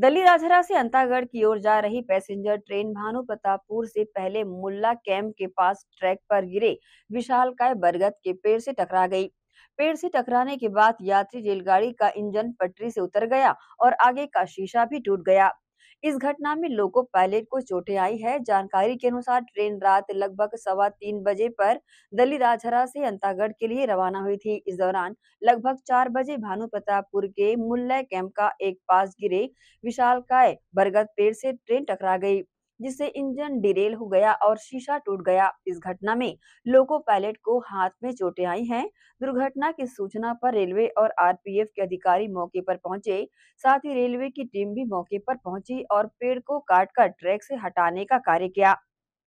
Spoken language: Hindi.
दली राजहरा से अंतागढ़ की ओर जा रही पैसेंजर ट्रेन भानु प्रतापपुर से पहले मुल्ला कैंप के पास ट्रैक पर गिरे विशाल काय बरगद के पेड़ से टकरा गई पेड़ से टकराने के बाद यात्री रेलगाड़ी का इंजन पटरी से उतर गया और आगे का शीशा भी टूट गया इस घटना में लोको पायलट को चोटें आई है जानकारी के अनुसार ट्रेन रात लगभग सवा तीन बजे पर दली राजहरा से अंतागढ़ के लिए रवाना हुई थी इस दौरान लगभग चार बजे भानु प्रतापपुर के मुल्ला कैंप का एक पास गिरे विशालकाय बरगद पेड़ से ट्रेन टकरा गई जिससे इंजन डिरेल हो गया और शीशा टूट गया इस घटना में लोको पायलट को हाथ में चोटें आई हैं दुर्घटना की सूचना पर रेलवे और आरपीएफ के अधिकारी मौके पर पहुंचे साथ ही रेलवे की टीम भी मौके पर पहुंची और पेड़ को काटकर ट्रैक से हटाने का कार्य किया